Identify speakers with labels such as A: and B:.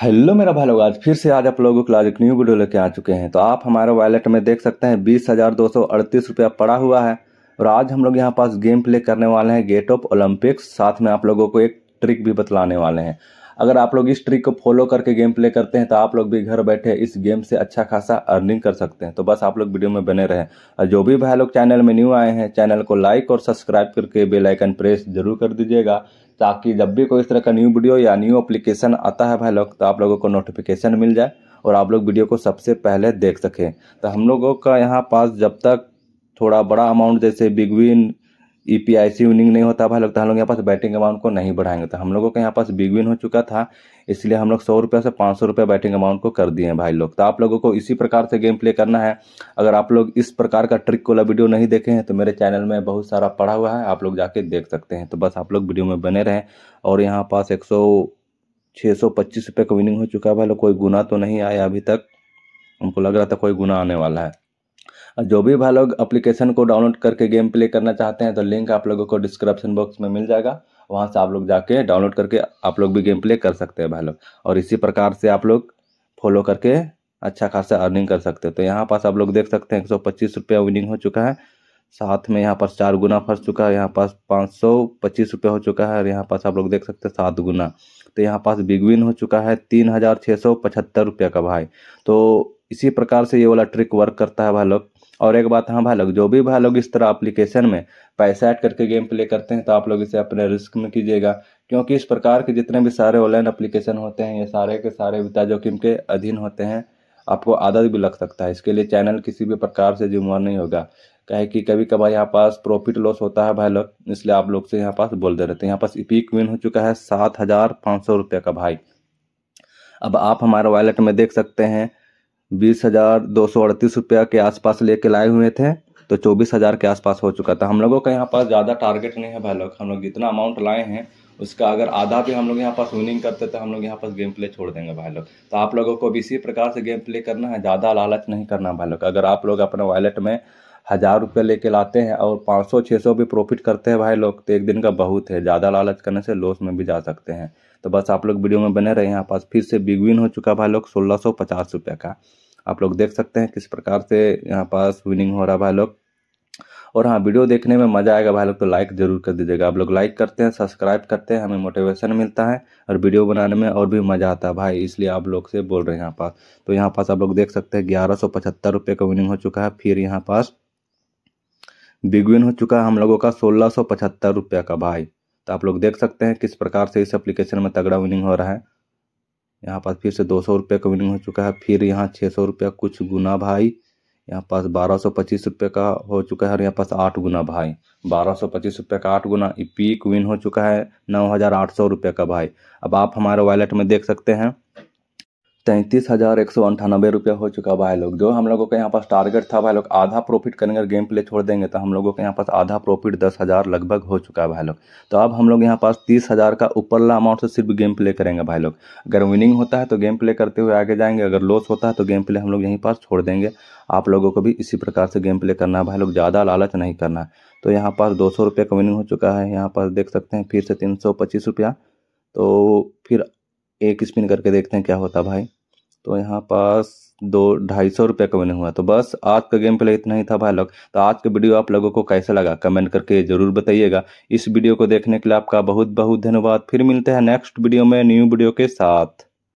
A: hello मेरा भाई लोग आज फिर से आज आप लोगों के लिए एक न्यू वीडियो लेके आ चुके हैं तो आप हमारे वॉलेट में देख सकते हैं बीस हजार दो सौ अड़तीस रुपया पड़ा हुआ है और आज हम लोग यहाँ पास गेम प्ले करने वाले हैं गेट ऑफ ओलंपिक्स साथ में आप लोगों को एक ट्रिक भी बतलाने वाले हैं अगर आप लोग इस ट्रिक को फॉलो करके गेम प्ले करते हैं तो आप लोग भी घर बैठे इस गेम से अच्छा खासा अर्निंग कर सकते हैं तो बस आप लोग वीडियो में बने रहें और जो भी भाई लोग चैनल में न्यू आए हैं चैनल को लाइक और सब्सक्राइब करके बेलाइकन प्रेस जरूर कर दीजिएगा ताकि जब भी कोई इस तरह का न्यू वीडियो या न्यू अप्लीकेशन आता है भाई लोग तो आप लोगों को नोटिफिकेशन मिल जाए और आप लोग वीडियो को सबसे पहले देख सकें तो हम लोगों का यहाँ पास जब तक थोड़ा बड़ा अमाउंट जैसे big win e e P I C winning नहीं होता भाई लोग तो हम लोग यहाँ पास बैटिंग अमाउंट को नहीं बढ़ाएंगे तो हम लोगों का यहाँ पास बिग विन हो चुका था इसलिए हम लोग सौ रुपये से पाँच सौ रुपये बैटिंग अमाउंट को कर दिए हैं भाई लोग तो आप लोगों को इसी प्रकार से गेम प्ले करना है अगर आप लोग इस प्रकार का ट्रिक वाला वीडियो नहीं देखे हैं तो मेरे चैनल में बहुत सारा पड़ा हुआ है आप लोग जाके देख सकते हैं तो बस आप लोग वीडियो में बने रहें और यहाँ पास एक सौ छः सौ पच्चीस रुपये का विनिंग हो चुका है भाई लोग कोई गुना तो नहीं आया अभी तक हमको लग रहा था कोई गुना आने वाला है जो भी भाई लोग अप्लीकेशन को डाउनलोड करके गेम प्ले करना चाहते हैं तो लिंक आप लोगों को डिस्क्रिप्शन बॉक्स में मिल जाएगा वहाँ से आप लोग जाके डाउनलोड करके आप लोग भी गेम प्ले कर सकते हैं भाई लोग और इसी प्रकार से आप लोग फॉलो करके अच्छा खासा अर्निंग कर सकते हो तो यहाँ पास आप लोग देख सकते हैं एक सौ पच्चीस रुपया विनिंग हो चुका है साथ में यहाँ पास चार गुना फंस चुका है यहाँ पास पाँच सौ पच्चीस हो चुका है और यहाँ पास आप लोग देख सकते हैं सात गुना तो यहाँ पास बिग विन हो चुका है तीन हज़ार छः सौ पचहत्तर रुपये का भाई तो इसी प्रकार से ये वाला ट्रिक वर्क करता है भाई लोग और एक बात हाँ भाई लोग जो भी भाई लोग इस तरह एप्लीकेशन में पैसा ऐड करके गेम प्ले करते हैं तो आप लोग इसे अपने रिस्क में कीजिएगा क्योंकि इस प्रकार के जितने भी सारे ऑनलाइन एप्लीकेशन होते हैं ये सारे के सारे विता जोखिम के अधीन होते हैं आपको आदत भी लग सकता है इसके लिए चैनल किसी भी प्रकार से जुम्मा नहीं होगा कहे कि कभी कभार यहाँ पास प्रॉफिट लॉस होता है भाई लोग इसलिए आप लोग से यहाँ पास बोल दे रहते हैं यहाँ पास इपीक विन हो चुका है सात हज़ार पाँच सौ रुपये का भाई अब आप हमारे वॉलेट में देख सकते हैं बीस हजार दो सौ अड़तीस रुपया के आसपास लेके लाए हुए थे तो चौबीस हजार के आसपास हो चुका था हम लोगों का यहाँ पास ज़्यादा टारगेट नहीं है भाई लोग हम लोग जितना अमाउंट लाए हैं उसका अगर आधा भी हम लोग यहाँ पास विनिंग करते तो हम लोग यहाँ पास गेम प्ले छोड़ देंगे भाई लोग तो आप लोगों को भी इसी प्रकार से गेम प्ले करना है ज़्यादा लालच नहीं करना भाई लोग अगर आप लोग अपने वॉलेट में हज़ार रुपये लेके लाते हैं और पाँच सौ छः सौ भी प्रॉफिट करते हैं भाई लोग तो एक दिन का बहुत है ज़्यादा लालच करने से लॉस में भी जा सकते हैं तो बस आप लोग वीडियो में बने रहे यहाँ पास फिर से बिग विन हो चुका भाई लोग सोलह सौ पचास रुपये का आप लोग देख सकते हैं किस प्रकार से यहाँ पास विनिंग हो रहा भाई लोग और हाँ वीडियो देखने में मज़ा आएगा भाई लोग तो लाइक ज़रूर कर दीजिएगा आप लोग लाइक करते हैं सब्सक्राइब करते हैं हमें मोटिवेशन मिलता है और वीडियो बनाने में और भी मज़ा आता है भाई इसलिए आप लोग से बोल रहे हैं यहाँ पास तो यहाँ पास आप लोग देख सकते हैं ग्यारह सौ पचहत्तर रुपये का विनिंग हो चुका है फिर यहाँ पास बिग विन हो चुका है हम लोगों का सोलह सौ पचहत्तर रुपये का भाई तो आप लोग देख सकते हैं किस प्रकार से इस एप्लीकेशन में तगड़ा विनिंग हो रहा है यहाँ पास फिर से दो सौ रुपये का विनिंग हो चुका है फिर यहाँ छः सौ रुपया कुछ गुना भाई यहाँ पास बारह सौ पच्चीस रुपये का हो चुका है और यहाँ पास आठ गुना भाई बारह सौ पच्चीस रुपये का आठ गुना पीक विन हो चुका है नौ हज़ार आठ सौ रुपये का भाई अब आप हमारे वॉलेट में देख सकते हैं तैंतीस हज़ार एक सौ अंठानबे रुपया हो चुका भाई लोग जो हम लोगों के यहाँ पास टारगेट था भाई लोग आधा प्रॉफिट करेंगे अगर गेम प्ले छोड़ देंगे तो हम लोगों के यहाँ पास आधा प्रॉफिट दस हज़ार लगभग हो चुका है भाई लोग तो अब हम लोग यहाँ पास तीस हज़ार का ऊपरला अमाउंट से सिर्फ गेम प्ले करेंगे भाई लोग अगर विनिंग होता है तो गेम प्ले करते हुए आगे जाएंगे अगर लॉस होता है तो गेम प्ले हम लोग यहीं पास छोड़ देंगे आप लोगों को भी इसी प्रकार से गेम प्ले करना है भाई लोग ज़्यादा लालच नहीं करना है तो यहाँ पास दो सौ रुपये का विनिंग हो चुका है यहाँ पास देख सकते हैं फिर से तीन सौ पच्चीस रुपया तो फिर एक स्पिन करके देखते हैं क्या होता भाई तो यहाँ पास दो ढाई सौ रुपये का विन हुआ तो बस आज का गेम प्ले इतना ही था भाई लोग तो आज का वीडियो आप लोगों को कैसा लगा कमेंट करके ज़रूर बताइएगा इस वीडियो को देखने के लिए आपका बहुत बहुत धन्यवाद फिर मिलते हैं नेक्स्ट वीडियो में न्यू वीडियो के साथ